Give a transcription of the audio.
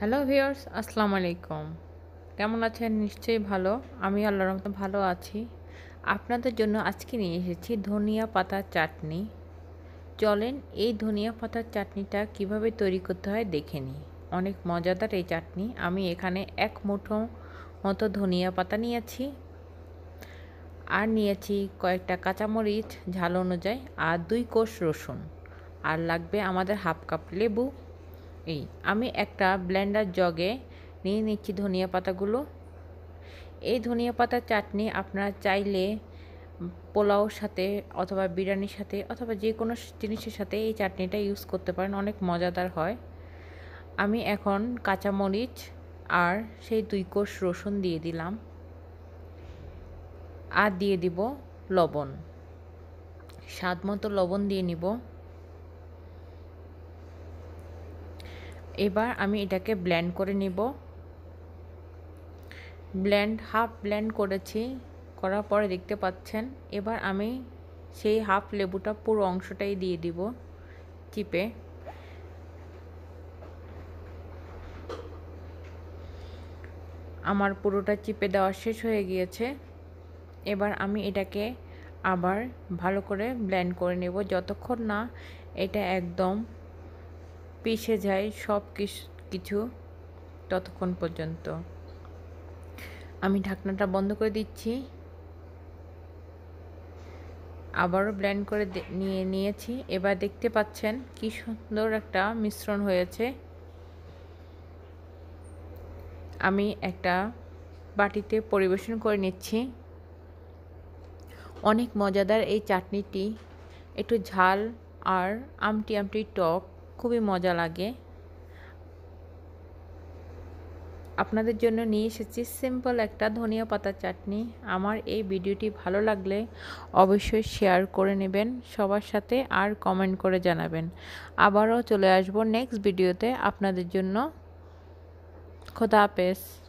hello viewers আসসালামু আলাইকুম কেমন আছেন নিশ্চয়ই ভালো আমি আল্লাহর রহমত ভালো আছি আপনাদের জন্য আজকে নিয়ে এসেছি ধনিয়া পাতার চাটনি চলেন এই ধনিয়া পাতার চাটনিটা কিভাবে তৈরি করতে হয় দেখে নিই অনেক মজাদার এই চাটনি আমি এখানে এক মুঠো মতো ধনিয়া পাতা নিয়েছি আর নিয়েছি কয়েকটা কাঁচামরিচ ঝাল অনুযায়ী আর দুই কোষ রসুন আর লাগবে আমাদের হাফ কাপ লেবু এই আমি একটা ব্লেন্ডার জগে নিয়ে নিচ্ছি ধনিয়া পাতাগুলো এই ধনিয়া পাতার চাটনি আপনারা চাইলে পোলাওর সাথে অথবা বিরিয়ানির সাথে অথবা যে কোনো জিনিসের সাথে এই চাটনিটা ইউজ করতে পারেন অনেক মজাদার হয় আমি এখন কাঁচামরিচ আর সেই দুই কোষ রসুন দিয়ে দিলাম আর দিয়ে দিব লবণ স্বাদ মতো লবণ দিয়ে নিব এবার আমি এটাকে ব্ল্যান্ড করে নিব ব্ল্যান্ড হাফ ব্ল্যান্ড করেছি করার পরে দেখতে পাচ্ছেন এবার আমি সেই হাফ লেবুটা পুরো অংশটাই দিয়ে দিব চিপে আমার পুরোটা চিপে দেওয়া শেষ হয়ে গিয়েছে এবার আমি এটাকে আবার ভালো করে ব্লেন্ড করে নেব যতক্ষণ না এটা একদম পিষে যায় সব কিছু ততক্ষণ পর্যন্ত আমি ঢাকনাটা বন্ধ করে দিচ্ছি আবারও ব্ল্যান্ড করে নিয়ে নিয়েছি এবার দেখতে পাচ্ছেন কি সুন্দর একটা মিশ্রণ হয়েছে আমি একটা বাটিতে পরিবেশন করে নিচ্ছি অনেক মজাদার এই চাটনিটি একটু ঝাল আর আমটি আমটি টক খুবই মজা লাগে আপনাদের জন্য নিয়ে এসেছি সিম্পল একটা ধনিয়া পাতা চাটনি আমার এই ভিডিওটি ভালো লাগলে অবশ্যই শেয়ার করে নেবেন সবার সাথে আর কমেন্ট করে জানাবেন আবারও চলে আসব নেক্সট ভিডিওতে আপনাদের জন্য খোদা হাফেজ